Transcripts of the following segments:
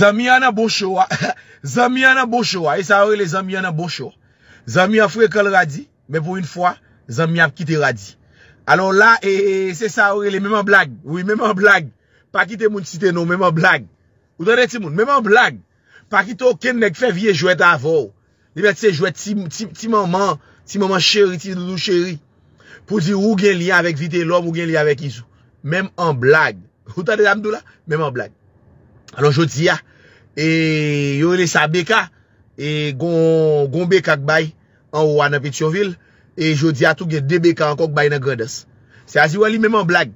Zami an a bochowa, zami an a bochowa, e sa ori le zami an a bochowa. Zami a fwe kal radi, men pou yon fwa, zami ap kite radi. Anon la, e, e, e se sa ori le, menman blag, oui, menman blag, pa kite moun site nou, menman blag. Ou tade ti moun, menman blag, pa kite ou ken nek fe vie jwet avou. Li bet se jwet ti maman, ti maman cheri, ti doudou cheri. Po di ou gen li avèk vite lòm, ou gen li avèk isou. Menman blag, ou tade damdou la, menman blag. Alon jodi ya, e yon le sa beka, e gon beka ak bay an wana Petionville, e jodi ya touge de beka an kouk bay nan Gerdes. Se azi wali menman blag.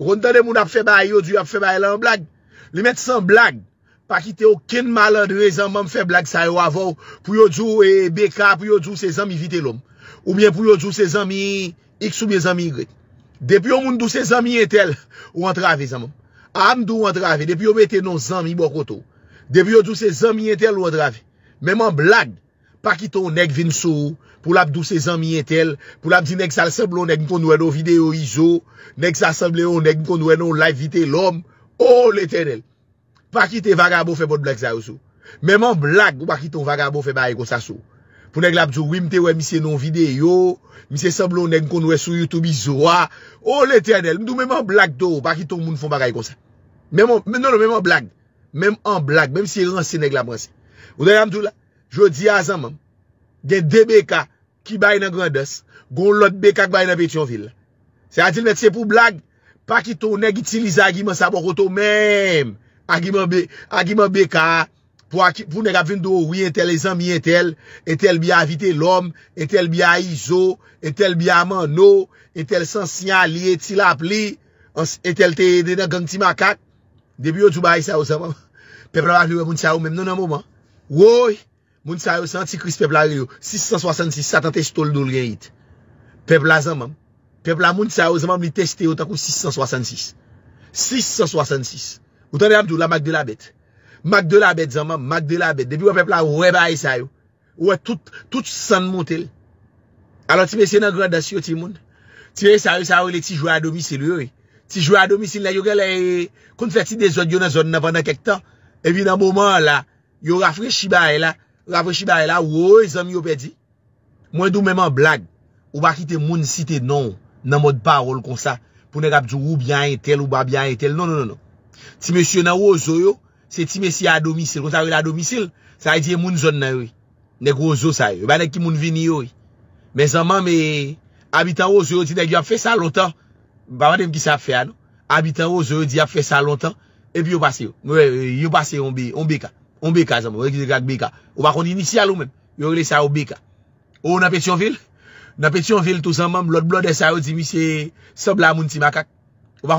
Rontan de moun ap fe bay yo, di wap fe bay lan blag. Le men san blag, pa ki te okin malan de rezan moun fe blag sa yo avou, pou yo djou beka, pou yo djou se zanmi vite lom. Ou mien pou yo djou se zanmi, iksou me zanmi yigre. Depi yon moun djou se zanmi yetel, ou antra vezan moun. Amdou wad rave, depi yo bete non zanmi mwakoto, depi yo douse zanmi yetel wad rave, menman blag, pakiton neg vin sou, pou labdouse zanmi yetel, pou labdi neg salseblo, neg mikon weno video izo, neg salseblo, neg mikon weno live vite lom, all oh, etenel, pakite vaga bo fe bod blag zayou sou, menman blag wakiton vaga bo fe baye kosa sou. Pounen glab djou, wim te wè misye non video, misye sablon neg konwe sou YouTube izwa, ol oh, etenel, mdou mèm an blag do, pa ki ton moun foun bagay kon se. Mèm an, non, non, mèm an blag, mèm an blag, mèm si rense neg glab rense. Ode yam djou la, jodi a zan mèm, gen D.B.K. ki bay nan Grandes, goun lot B.K. ki bay nan Betionville. Se atil mèm tse pou blag, pa ki ton neg itiliza agiman sa bo koto mèm, agiman B.K., Pou negap vin do, wye entel e zan mi entel, entel bi avite lom, entel bi aizou, entel bi aman nou, entel san sinya li etil ap li, entel te dena gang ti makat. Debi yo djouba yi sa yo zaman, pepla wak li we moun tsa yo menm non an mouman. Woy, moun tsa yo san ti kris pepla li yo, 666, satantej tol doun gen yit. Pepla zan man, pepla moun tsa yo zaman li testi yo tan kou 666. 666, ou tan re amdou la mag de la bete. Mak de la bet zanman, mak de la bet. Depi wè pepla wè baye sa yo. Wè tout, tout san montel. Alò ti me se nan gradasyo ti moun. Ti wey sa yo, sa yo le ti jwa adomisil yo. Ti jwa adomisil la, yo ke le kon fèti de zon yo nan zon nan vanda kek tan. Evident mouman la, yo rafre shibaye la, rafre shibaye la, wè zon yo pe di. Mwen dou mèman blag. Ou baki te moun site nan, nan mod parol kon sa. Pounen rap di ou byan etel, ou ba byan etel. Non, non, non. non. Ti me se yo nan wè zo yo, Se ti mesi a domisil, konta wè la domisil, sa yi diye moun zon nan yoy. Nèk wò zo sa yoy, wè ba nèk ki moun vini yoy. Mè zanman mè, abitan wò zo yoy diye ap fè sa lontan. Baman dem ki sa fè anou. Abitan wò zo yoy diye ap fè sa lontan, epi yopase yoy. Mwè, yopase yoy, on beka. On beka zanman, wè ki dekak beka. Ou bakon inisyal wè men, yoy lè sa yoy beka. Ou nan petion vil, nan petion vil tou zanman, blot blot de sa yoy diye, misye, sab la moun ti makak. Ou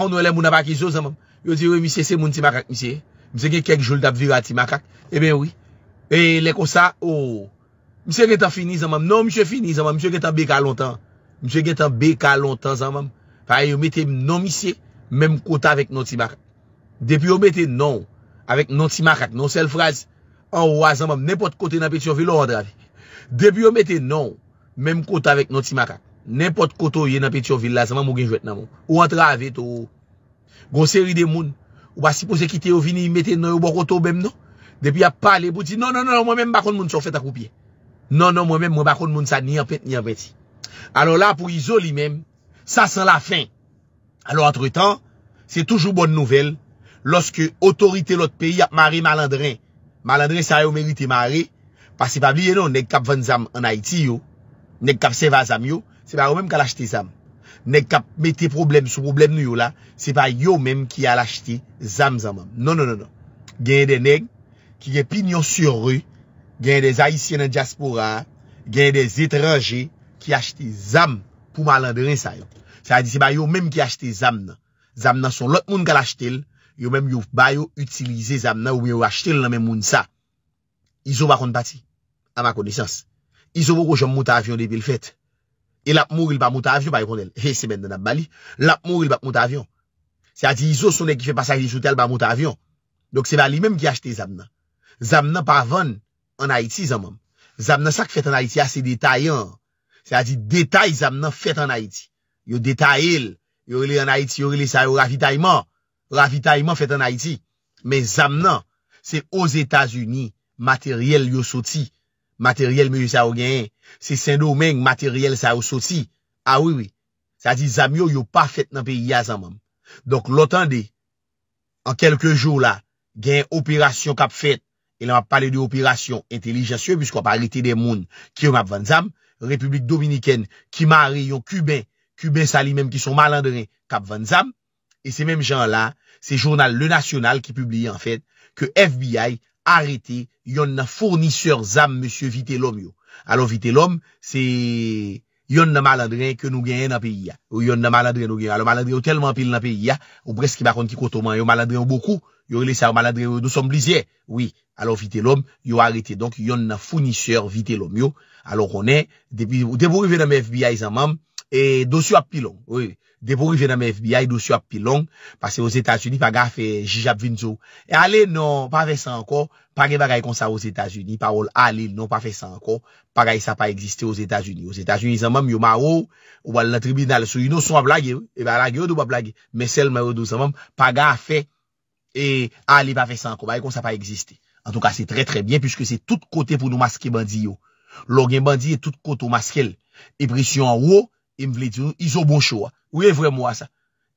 Mse gen kek joul dap vira ti makak E ben oui E lekou sa ou oh. Mse gen tan fini zanman Non mse fini zanman Mse gen tan beka lontan Mse gen tan beka lontan zanman Faye ou metem non misye Mem kota vek non ti makak Depi ou metem non Avek non ti makak Non sel fraj An oua zanman Nem pot kote nan peti yo vil la Ou an drave Depi ou metem non Mem kota vek non ti makak Nem pot koto ye nan peti yo vil la Zanman mou gen jwet nanman Ou an drave to Gose ri de moun Ou ba suppose ki te yo vini yi mette nou yo bo koto ou bem nou? Depi ap pale pou di, non, non, non, mwen mèm bakon moun sa fèt akoupye. Non, non, mwen mèm mwen bakon moun sa ni apèt, ni apèt si. Alors la pou izoli mèm, sa san la fèn. Alors entre-tan, se toujou bon nouvel, loske otorite l'ot peyi ap mare malandren, malandren sa yo merite mare, pasi pa bliye nou, nek kapvan zam en Haiti yo, nek kapseva zam yo, se parou mèm kalachte zam. Neg kap me te problem sou problem nou yo la, se pa yo menm ki al ashti zam zam. Non, non, non, non. genye de neg ki ke pinyon sur rue, genye de zayisyen an diaspora, genye de zetranje ki ashti zam pou malandren sa yo. Sa di se pa yo menm ki ashti zam nan. Zam nan son lot moun kal ashtil, yo menm yo bayo utilize zam nan ou yo ashtil nan menm moun sa. Izo bakon pati, ama kondesans. Izo wou ko jom mout avyon debil fèt. E lap mou il pa mout avyon pa yopon el. He eh, semen nan ap bali. Lap mou il pa mout avyon. Se a di izo sonen ki fe pasaj di choutel pa mout avyon. Dok se bali menm ki achete zam nan. Zam nan pa ven an Haiti zam manm. Zam nan sak fèt an Haiti ase detayan. Se a di detay zam nan fèt an Haiti. Yo detayel. Yo rile an Haiti yo rile sa yo ravitaiman. Ravitaiman fèt an Haiti. Men zam nan se oz Etasuni materyel yo soti. materyel menye sa ou genyen, se sen do menye materyel sa ou sosi, a wè wè, sa di zamyo yo pa fèt nan peyi ya zanman. Donk lotan de, an kelke joun la, genyen operasyon kap fèt, elan wap pale de operasyon intelijasyon, bisko ap arite de moun, ki yon ap vanzam, Republik Dominiken, Kimari, yon Kuben, Kuben sali menm ki son malandren, kap vanzam, e se menm jan la, se jounal Le National ki publiye an fèt, ke FBI, arrêté yon nan fournisseur zam monsieur Vitelom yo. Alors Vitelom, c'est yon nan malandrin que nous gagnons dans pays ya. Ou yon nan malandrin nous gagnons. Alors malandrin tellement pile dans pays ya, ou presque par contre qui kotoman yo malandrin beaucoup, yo sa malandrin nous sommes blisiers. Oui, alors Vitelom, yo arrêté. Donc yon nan fournisseur Vitelom yo. Alors on est depuis depuis arrivé dans FBI et dossier à pilon. Oui. Dè pou rive nan mè FBI, dò sou ap pilon. Pase wè os Etats-Unis, pa gà fè eh, Jijab Vinzo. E alè, non, pa fè sa anko. Pagè pa gà yè konsa wè os Etats-Unis. Parol alè, non, pa fè sa anko. Pagè yè sa pa eksiste wè os Etats-Unis. Os Etats-Unis anman, yò ma ou, wè wè lè tribunal sou. Yò nou sou wè blagè, wè balagè ou dò wè blagè. Mè sel mè ou dò wè os anman. Pagè a fè, e alè pa fè sa anko. Pagè yè konsa pa eksiste. An tou ka, se tre tre bien, Izo bon chowa Oye vre mwa sa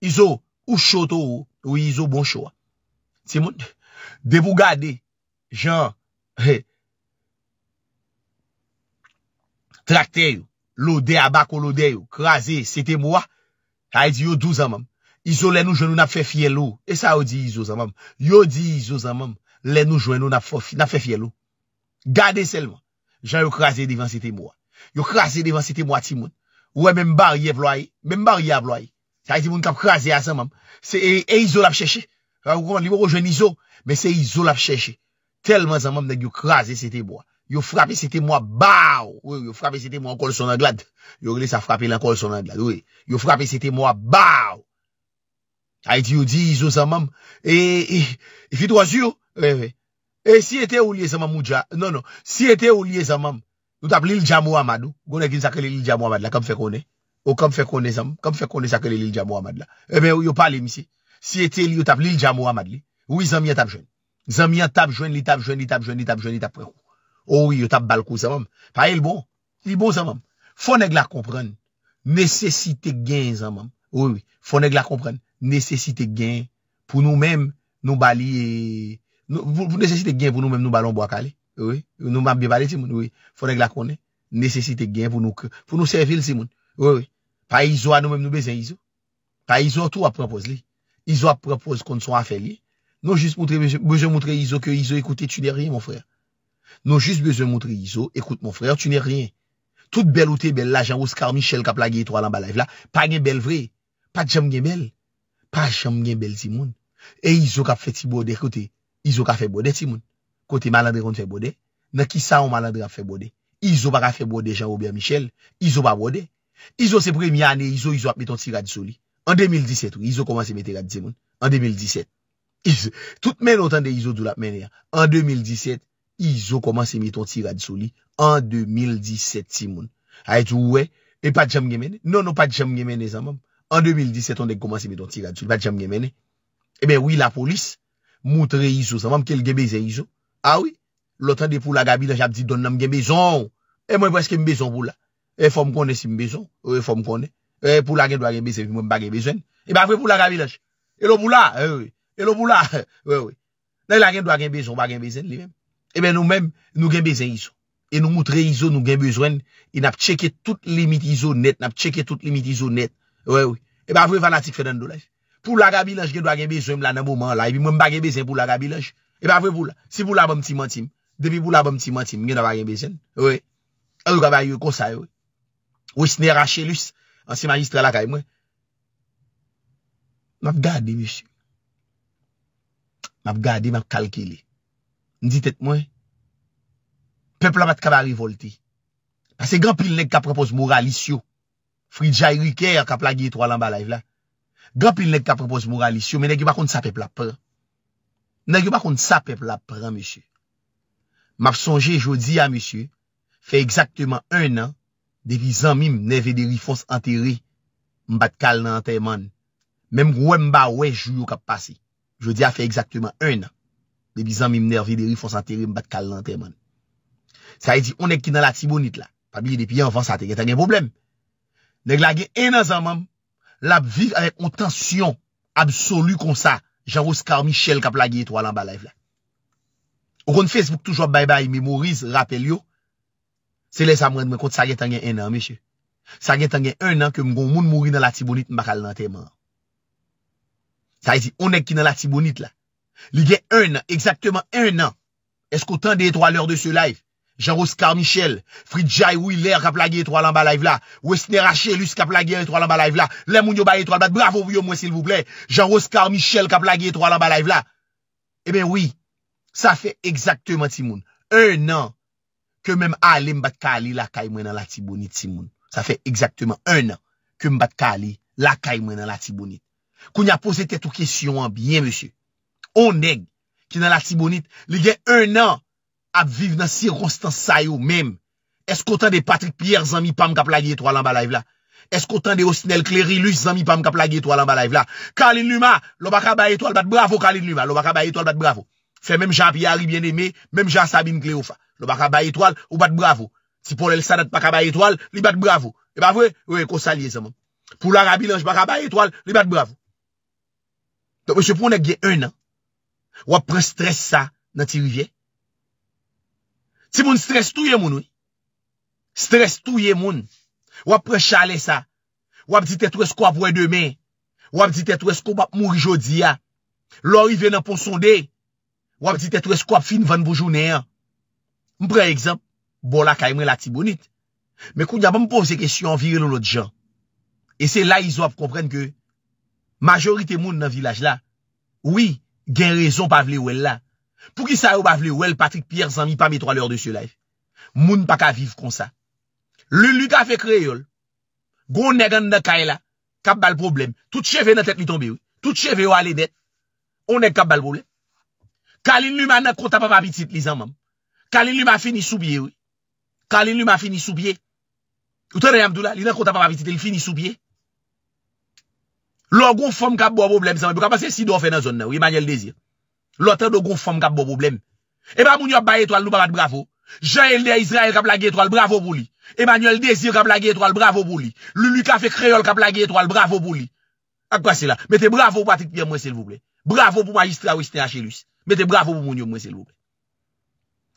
Izo ou choto ou Oye izo bon chowa De pou gade Jan Trakte yo Lode abako lode yo Krasi sete mwa Ay e di yo dou zamam Izo lè nou jwen nou nap fe fye lou E sa yo di izo zamam Yo di izo zamam Lè nou jwen nou nap fe fye lou Gade selman Jan yo krasi devan sete mwa Yo krasi devan sete mwa timon Ouè e men bar yè vlo ay. Men bar yè vlo ay. Sa iti moun kap krasè a san mam. Se e, e izo lap chèche. Sa wakou koman li wakou jwen izo. Men se e izo lap chèche. Telman san mam nan yon krasè sete mwa. Yon frappe sete mwa baou. Yon frappe sete mwa an kol sonan glad. Yon glè sa frappe lankol sonan glad. Yon frappe sete mwa baou. Sa iti yon di izo san mam. E, e fi twa zyo. E si ete ou liye san mam moudja. Non non. Si ete ou liye san mam. Nou tap li ljamo amad ou, gounen ki nou sakle li ljamo amad la, kom fe konen. Ou kom fe konen zanm, kom fe konen sakle li ljamo amad la. Ebe eh ou yo pale misi, si ete li yo tap li ljamo amad li, ou i zanmian tap jwen. Zanmian tap jwen li, tap jwen li, tap jwen li, tap jwen li, tap jwen li, tap prekou. Ou oh i yo tap balkou zanm, pa el bon, li bon zanm. Fon ek la kompren, nesesite gen zanm. Ou oh i, fon ek la kompren, nesesite gen pou nou men e- nou balon bo akale. Ouwe, nou mabibade ti moun ouwe Fonek lakone, nesesite gen pou nou kre Pou nou servil ti moun Ouwe, pa Izo anou mem nou bezen Izo Pa Izo tou ap propose li Izo ap propose kon son afe li Non jist bezo moutre Izo ke Izo ekoute Tu ne rien moun frere Non jist bezo moutre Izo, ekoute moun frere, tu ne rien Tout bel ou te bel la, jan Oskar Michel Kap la gey to alan balay vla Pa gen bel vre, pa jam gen bel Pa jam gen bel ti moun E Izo kap feti bo dekote Izo kap fet bo dekote Kote maladre kon fè bode, nan ki sa ou maladre a fè bode. Izo baka fè bode jan oubyan Michel, izo baka bode. Izo se bre miya ane, izo, izo ap meton si radzou li. An 2017 ou, izo komanse meton si radzou li. An 2017. Tout men otan de izo doul ap mene ya. An 2017, izo komanse meton si radzou li. An 2017 si moun. A etou we, e pat jam nge mene. Non, non, pat jam nge mene zan moun. An 2017, on dek komanse meton si radzou li. Pat jam nge mene. E ben, ou yi la polis, moutre izo zan moun, kel gebe Awi, ah lotan eh eh de pou la gabi laj ap di don nam gen eh bezon. E mwen wè wè skè mbezon pou la. E fò mkone si mbezon. E fò mkone. E pou la gen do a gen bezon. Mwen bagen bezon. E bè avre pou la gabi laj. E lo pou la. E lo pou la. E wè wè. Nan gen do a gen bezon. Bagen bezon li wèm. E bè nou mèm nou gen bezon iso. E nou moutre iso nou gen bezon. E nap cheke tout limit iso net. Nap cheke tout limit iso net. E bè avre fanatik fè nan do laj. Pou la gabi laj gen do a gen bezon. E ba vwe bou la, se bou la ba mti mantim Demi bou la ba mti mantim, gen avaryen bezen Ou e, ou gaba yu kosay ou Ou e sne rache lus An se magistre la kay mwen Map gade mwen Map gade, map kalkile Ndi tet mwen Pepla bat kaba rivolti Ase gampil neg ka propos moralisyon Fridja yu ke, kapla gi etwa lan balay vla Gampil neg ka propos moralisyon Menegi bakon sa pepla pep Nèk yo pa kon sa pep la pran, monsye. Map sonje, jo di ya, monsye, fe ekzakteman 1 nan, debi zanmim neve de rifons anteri, mbat kal nan anterman. Mem gwe mba wej ju yo kap pase. Jo di ya, fe ekzakteman 1 nan, debi zanmim neve de rifons anteri, mbat kal nan anterman. Sa e di, on ek ki nan la tibounit la. Pabili depi anvan sa te, gen tanyen problem. Nèk la gen enan zanman, la ap vir anek kontansyon absolu konsa Jean-Roscar Michel kap la gye etwa lan ba laif la. Ou kon Facebook toujwa baybay, Memorize, rappel yo. Se le sa mwen dwen kont, sa gen tangen en nan, meche. Sa gen tangen en nan, ke mgon moun mouri nan la tibonit, mbakal nan te man. Sa e zi, on ek ki nan la tibonit la. Li gen en nan, ekzakteman en nan, esko tan de etwa lor de se laif, Jean-Roscar Michel, Fridjai Willer ka plage etro alan balay vla Wesner Achelus ka plage etro alan balay vla Lemoun yo bay etro albat, bravo yo mwen silvouple Jean-Roscar Michel ka plage etro alan balay vla Eben eh wii Sa fe ekzakteman ti moun Un nan ke mem ale mbat ka li la kay mwen nan la tibounit ti moun Sa fe ekzakteman un nan ke mbat ka li la kay mwen nan la tibounit Koun ya pose te tou kesyon an Bien monsie, on neg ki nan la tibounit, li gen un nan ap vive nan si rostan sayo mem. Eskotan de Patrick Pierre, zan mi pam ka plagye toalan balayv la. Eskotan de Osnel Klerilus, zan mi pam ka plagye toalan balayv la. Kalin Luma, lo baka baye toal bat bravo Kalin Luma, lo baka baye toal bat bravo. Fè menm Jean-Pierre, yari bien eme, menm Jean-Sabine Cleofa, lo baka baye toal ou bat bravo. Ti pou lèl sanat baka baye toal, li bat bravo. E ba vwe, wè, kosalye zan moun. Pou la rabi lanj baka baye toal, li bat bravo. Ton mè Si moun stres touye moun, wap pre chale sa, wap dit etou eskou ap wè demè, wap dit etou eskou ap mouri jodi ya, lòri vè nan pon sonde, wap dit etou eskou ap fin van boujou neyan. Mpre ekzamp, bò la kay mè la ti bonit, mè kou djaba mpo vze kesyon viril ou lot jan. E se la iz wap komprenke, majorite moun nan vilaj la, wii gen rezon pa vle ou el la. Pou ki sa ou bavle ou el Patrick Pierre zanmi pa metro alor de sio laif Moun pa ka viv kon sa Li li ka fe kre yol Gou negan na kay la Kap bal problem Tout cheve nan tet li tombe ou Tout cheve ou alenet Ou neg kap bal problem Kalin li man nan konta pa papitit li zanman Kalin li man fini soubye ou Kalin li man fini soubye Ou te reyam dou la Li nan konta pa papitit li fini soubye Lo gou fom kap bo problem zanman Buk apase si do fe nan zon nan ou Emanel Dezir Lotè do goun fòm kap bo eh boublem. Eman moun yo ap baye eto al nou pa mat bravo. Jean Elde Israel kap lage eto al bravo bouli. Emmanuel Désir kap lage eto al bravo bouli. Loulouka fe kreol kap lage eto al bravo bouli. Akwa se la? Mete bravo Patrick Pierre mwen se lvouble. Bravo pou magistra Winston H. Luce. Mete bravo pou moun yo mwen se lvouble.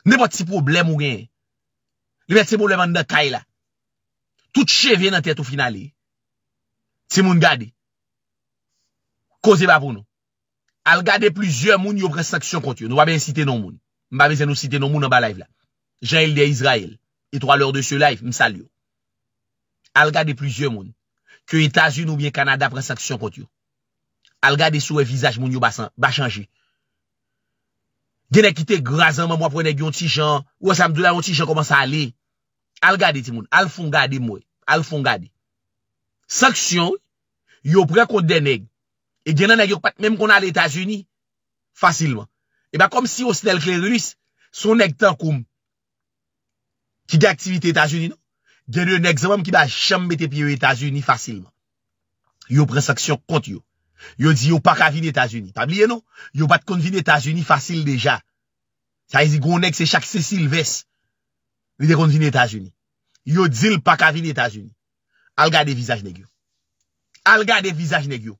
Ne pot si problem ou gen. Le met se moun lèman nan kay la. Tout che vè nan tèt ou finalè. Eh. Se moun gade. Koze ba pou nou. Al gade plizye moun yo pre seksyon kont yo. Nou waben siten non nou non moun. Mbamezen nou siten nou moun an ba live la. Jean-Hilder Israel. Etro alor de se live. Msal yo. Al gade plizye moun. Ke Etasun ou bien Kanada pre seksyon kont yo. Al gade sou e vizaj moun yo ba chanji. Dene ki te grazan mwen mwen pre neg yon ti jan. Ou a samdou la yon ti jan koman sa ale. Al gade ti moun. Al fon gade mwen. Al fon gade. Seksyon. Yo pre kont deneg. E genè nèk yo pat mèm konan l'Etats-Unis Fasilman E ba kom si yo snel k lè l'Rus Son nèk tan koum Ki de aktivite Etats-Unis nou Genè yo nèk zèmèm ki ba chanm mette pi yo Etats-Unis Fasilman Yo preseksyon kont yo Yo di yo pak avin Etats-Unis non? Yo bat konvin Etats-Unis fasil deja Sa yi zi gounèk se chak Cecil Vess Li de konvin Etats-Unis Yo dil pak avin Etats-Unis Alga de vizaj nèk yo Alga de vizaj nèk yo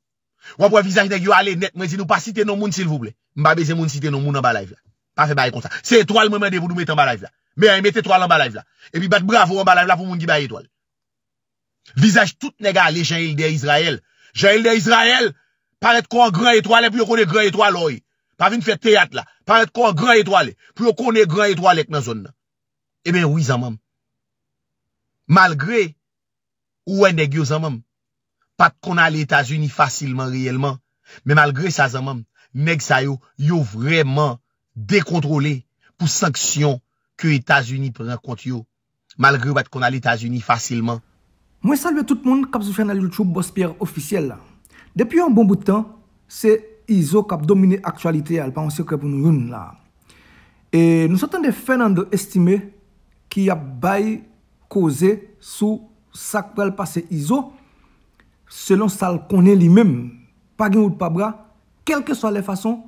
Wap wè vizaj degyo ale net Mwen se nou pa site nou moun sil vouble Mba beze moun site nou moun an balayf la Se etwal mwen mwen debou nou met an balayf la Mwen met etwal an balayf la Epi bat bravo an balayf la pou moun di bay etwal Vizaj tout nega ale Jael de Israel Jael de Israel Parek kon an gran etwal Pou yo kon an gran etwal oye Parek kon an gran etwal Pou yo kon an gran etwal ek nan zon Ebe eh wè wè zan mam Malgre Wè negyo zan mam Pat kon al Etasuni fasilman reyelman. Me malgre sa zanman, neg sa yo, yo vreman dekontrole pou sanksyon ke Etasuni pren kont yo. Malgre bat kon al Etasuni fasilman. Mwen salve tout moun kap sou chan al YouTube Boss Pierre ofisiel la. Depi yon bon boutan, se Iso kap domine aktualite al pa an sekre pou nou yon la. E nou sotan de fè nan de estime ki ap bayi koze sou sakpèl pa se Iso selon sa l konen li men, pa gen ou d'pabra, kelke sa le fason,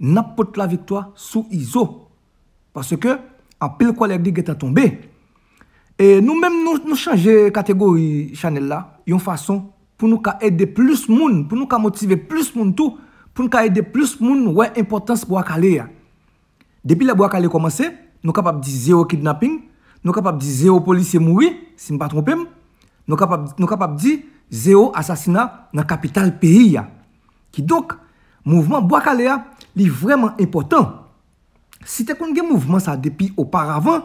napote la viktwa sou izo. Parce ke, apil kwa lèk di geta tombe. E nou men nou chanje kategori chanel la, yon fason, pou nou ka ede plus moun, pou nou ka motive plus moun tou, pou nou ka ede plus moun, wè importans bo akale ya. Depi la bo akale komanse, nou kapap di zero kidnapping, nou kapap di zero polisye moui, si m pa trompem, nou kapap di... Zeo asasina nan kapital peyi ya. Ki donk, mouvman Bwakalea li vreman impotant. Si te kon gen mouvman sa depi oparavan,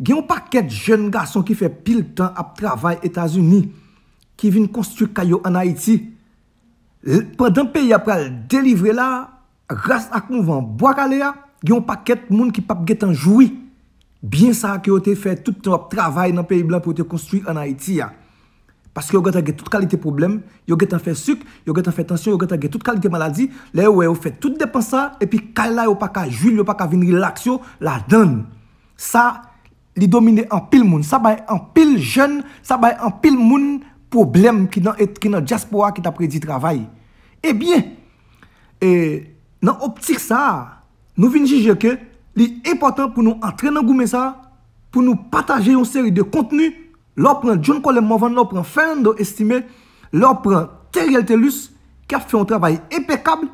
gen yon pak ket jen gason ki fe pil tan ap travay Etasuni ki vin konstruy kayo an Haiti. Pendan peyi ap pral delivre la, rast ak mouvman Bwakalea, gen yon pak ket moun ki pap getan joui. Bien sa ki yo te fe toutan ap travay nan peyi blan pou te konstruy an Haiti ya. Paske yo gete a ge tout kalite problem, yo gete a fe suk, yo gete a fe tensyon, yo gete a ge tout kalite maladi, le we ou fe tout depan sa, epi kal la yo pa ka joul, yo pa ka vin rilaksyo, la den. Sa li domine an pil moun, sa bay an pil joun, sa bay an pil moun problem ki nan diaspora ki ta predi travay. E bien, nan optik sa, nou vin jije ke, li important pou nou antrenan goume sa, pou nou pataje yon seri de kontenu, lor pren John Colen Movan, lor pren Fernando Estime lor pren Teriel Telus ki a fe yon travay epekab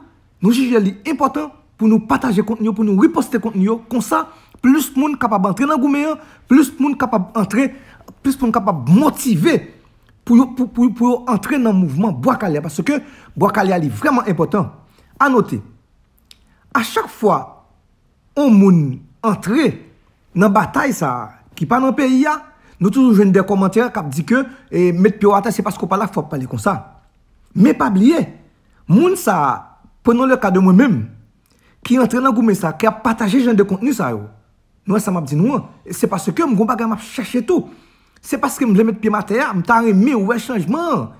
nou jije li impotant pou nou pataje kontenyo, pou nou riposte kontenyo konsa, plus moun kapab entre nan Goumeyan plus moun kapab entre plus moun kapab motive pou yon entre nan mouvman Boakalyan, paske Boakalyan li vreman impotant, anote a chak fwa ou moun entre nan batay sa, ki pa nan periya Nou toujou jen de komantere kap di ke met pi wate se pasko pa la fop pale kon sa. Me pa blye, moun sa, pwennon le kade mwen menm, ki entrenan goume sa, ki ap pataje jen de kontinu sa yo. Nou e sa map di nou an, se paske mwen goun pa gen map chache tou. Se paske mwen jen met pi wate ya, mwen tan remi ouwe chanjman.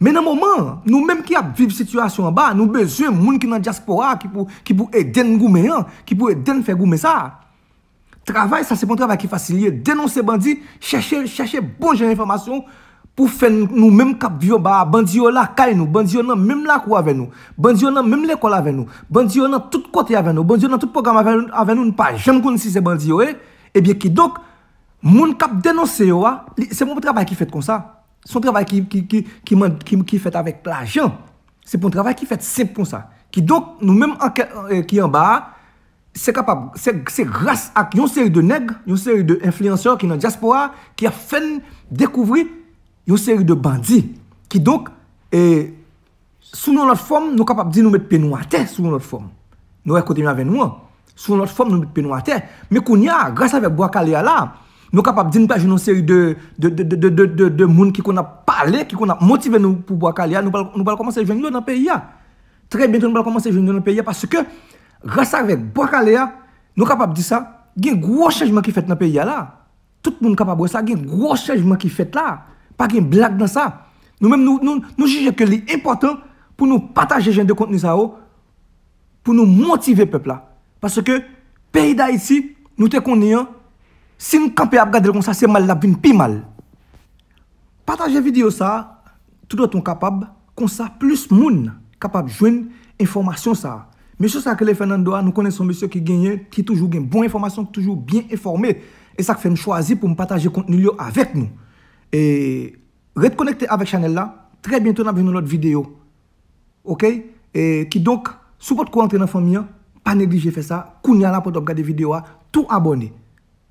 Men nan moun man, nou menm ki ap viv situasyon an ba, nou bezem moun ki nan diaspora ki pou eden goume an, ki pou eden fe goume sa. Travay sa se bon travay ki fasilye, denonse bandi, chache bon jen informasyon pou fe nou menm kap vyo ba. Bandi yo la kay nou, bandi yo nan menm la kou ave nou, bandi yo nan menm lekola ave nou, bandi yo nan tout kote ave nou, bandi yo nan tout programa ave nou, nou pa jem kon si se bandi yo e. Eh. Ebyen eh ki dok, moun kap denonse yo a, ah, se bon travay ki fet kon sa. Son travay ki fet avek plajan, se bon travay ki fet sepon sa. Ki dok, nou menm anker euh, ki yon ba a. se kapap, se grase ak yon seri de neg, yon seri de influenceur ki nan diaspora, ki a fen dekouvri yon seri de bandi, ki donk, eh, sou nou lot form nou kapap di nou met pe nou ate, sou nou lot form, nou rekote mwen ave nou, sou nou lot form nou met pe nou ate, me koun ya, grase avek Boakalia la, nou kapap di nou pa joun nou seri de, de, de, de, de, de, de moun ki kon ap pale, ki kon ap motive nou pou Boakalia, nou pal komanse joun nou nan pe ya, tre bintou nou pal komanse joun nou nan pe ya, paske, Rasa vek bok ale ya, nou kapab di sa, gen gwo chejman ki fet nan peyi ya la. Tout moun kapab wè sa, gen gwo chejman ki fet la. Pa gen blag nan sa. Nou jije ke li important pou nou pataje gen de konti ni sa ou, oh, pou nou motive pepla. Paske peyi da iti, nou te koni an, sin kampi ap gade kon sa se mal la vin pi mal. Pataje video sa, tout an ton kapab kon sa plus moun kapab jwen informasyon sa a. Monsieur Sakele Fernando, nous connaissons monsieur qui gagne, qui toujours gagne bonne information, toujours bien informé. Et ça fait me choisir pour me partager contenu avec nous. Et reconnecter avec Chanel là, très bientôt nous avons une autre vidéo. OK Et qui donc, si vous entrer dans la famille, pas négliger faire ça. Kounia là pour regarder la vidéo, hein, tout abonné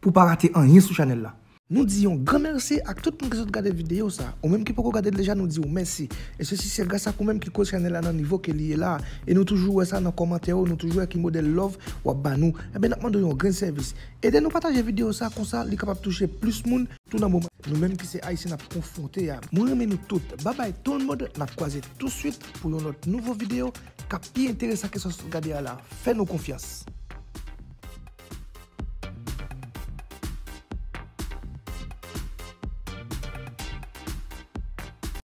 pour ne pas rater rien sur Chanel là. Nou diyon gran mersi ak tout moun kesot gade videyo sa. Ou mèm ki pou kou gade deja nou diyon mersi. E se si se gasa kou mèm ki kou chanel anan nivou ke liye la. E nou toujou wè sa nan komante yo. Nou toujou wè ki mode love wap banou. E ben akman doyon gran servis. E den nou pataje videyo sa kon sa li kapap touche plus moun. Tou nan moun mèm ki se aise nap konfonte ya. Moun remen nou tout. Babay ton mod nap kwaze tout suite pou yon not nouvo videyo. Ka pi interesa kesos gade ya la. Fè nou konfians.